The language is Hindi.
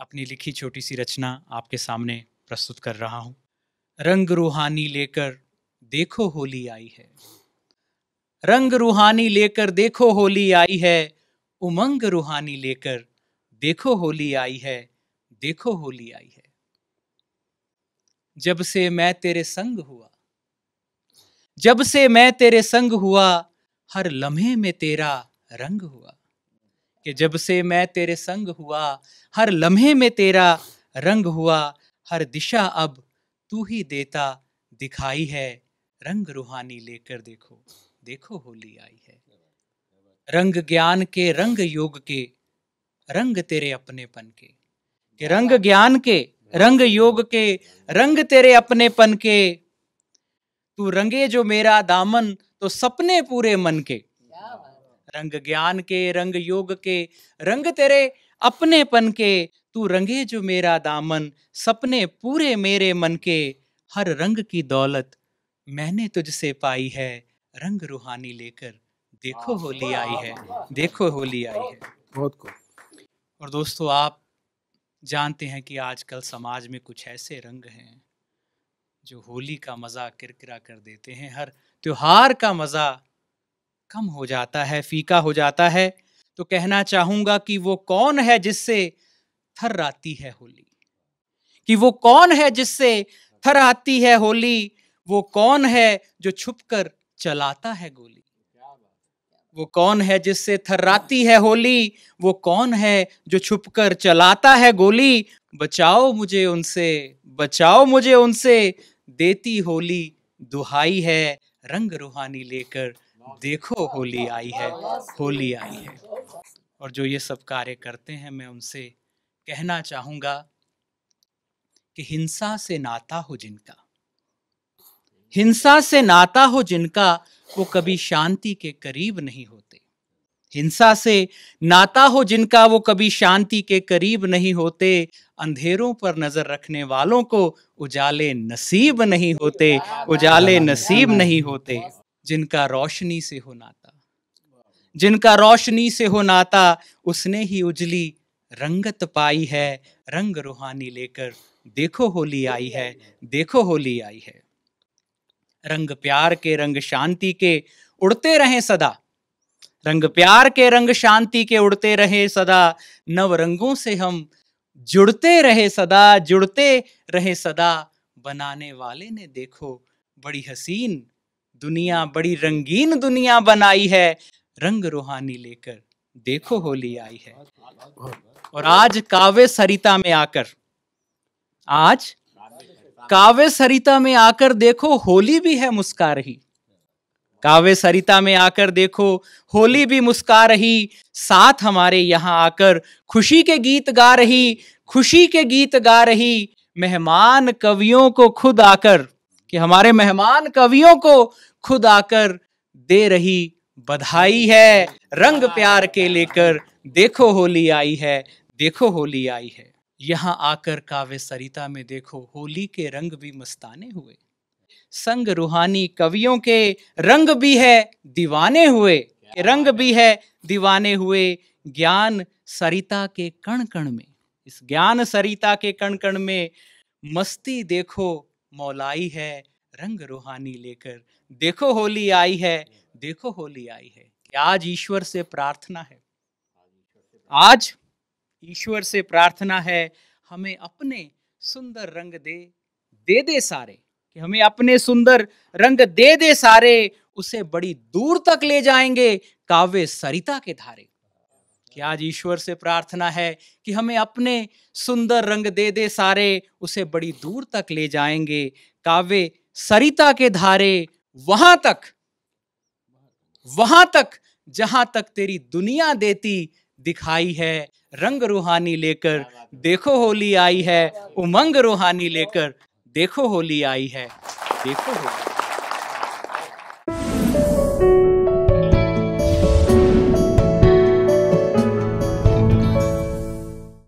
अपनी लिखी छोटी सी रचना आपके सामने प्रस्तुत कर रहा हूं रंग रूहानी लेकर देखो होली आई है रंग रूहानी लेकर देखो होली आई है उमंग रूहानी लेकर देखो होली आई है देखो होली आई है जब से मैं तेरे संग हुआ जब से मैं तेरे संग हुआ हर लम्हे में तेरा रंग हुआ कि जब से मैं तेरे संग हुआ हर लम्हे में तेरा रंग हुआ हर दिशा अब तू ही देता दिखाई है रंग रूहानी लेकर देखो देखो होली आई है रंग ज्ञान के रंग योग के रंग तेरे अपनेपन के कि रंग ज्ञान के रंग योग के रंग तेरे अपनेपन के तू रंगे जो मेरा दामन तो सपने पूरे मन के रंग ज्ञान के रंग योग के रंग तेरे अपने पन के तू रंगे जो मेरा दामन सपने पूरे मेरे मन के हर रंग की दौलत मैंने तुझसे पाई है रंग रूहानी लेकर देखो होली आई है देखो होली आई है बहुत को और दोस्तों आप जानते हैं कि आजकल समाज में कुछ ऐसे रंग हैं जो होली का मज़ा किरकिरा कर देते हैं हर त्योहार का मज़ा कम हो जाता है फीका हो जाता है तो कहना चाहूंगा कि वो कौन है जिससे थर आती है होली कि वो कौन है जिससे थर आती है होली वो कौन है जो छुपकर चलाता है गोली वो कौन है जिससे थर्राती है होली वो कौन है जो छुपकर चलाता है गोली बचाओ मुझे उनसे बचाओ मुझे उनसे देती होली दुहाई है रंग रूहानी लेकर देखो होली आई है होली आई है और जो ये सब कार्य करते हैं मैं उनसे कहना चाहूंगा कि हिंसा से नाता हो जिनका हिंसा से नाता हो जिनका वो कभी शांति के करीब नहीं होते हिंसा से नाता हो जिनका वो कभी शांति के करीब नहीं होते अंधेरों पर नजर रखने वालों को उजाले नसीब नहीं होते उजाले नसीब नहीं होते जिनका रोशनी से हो नाता जिनका रोशनी से हो नाता उसने ही उजली रंगत पाई है रंग रूहानी लेकर देखो होली आई है देखो होली आई है रंग प्यार के रंग शांति के उड़ते रहे सदा रंग प्यार के रंग शांति के उड़ते रहे सदा नव रंगों से हम जुड़ते रहे सदा जुड़ते रहे सदा बनाने वाले ने देखो बड़ी हसीन दुनिया बड़ी रंगीन दुनिया बनाई है रंग रूहानी लेकर देखो होली आई है और आज काव्य सरिता में आकर आज काव्य सरिता में आकर देखो होली भी है मुस्का रही काव्य सरिता में आकर देखो होली भी मुस्का रही साथ हमारे यहाँ आकर खुशी के गीत गा रही खुशी के गीत गा रही मेहमान कवियों को खुद आकर कि हमारे मेहमान कवियों को खुद आकर दे रही बधाई है रंग प्यार के लेकर देखो होली आई है देखो होली आई है यहाँ आकर काव्य सरिता में देखो होली के रंग भी मस्ताने हुए संग रूहानी कवियों के रंग भी है दीवाने हुए रंग भी है दीवाने हुए ज्ञान सरिता के कण कण में इस ज्ञान सरिता के कण कण में मस्ती देखो मौलाई है रंग रूहानी लेकर देखो होली आई है देखो होली आई है आज ईश्वर से प्रार्थना है आज ईश्वर से प्रार्थना है हमें अपने सुंदर रंग दे दे दे सारे कि हमें अपने सुंदर रंग दे दे सारे उसे बड़ी दूर तक ले जाएंगे काव्य सरिता के धारे कि आज ईश्वर से प्रार्थना है कि हमें अपने सुंदर रंग दे दे सारे उसे बड़ी दूर तक ले जाएंगे काव्य सरिता के धारे वहां तक वहां तक जहां तक तेरी दुनिया देती दिखाई है रंग रूहानी लेकर देखो होली आई है उमंग रूहानी लेकर देखो होली आई है देखो होली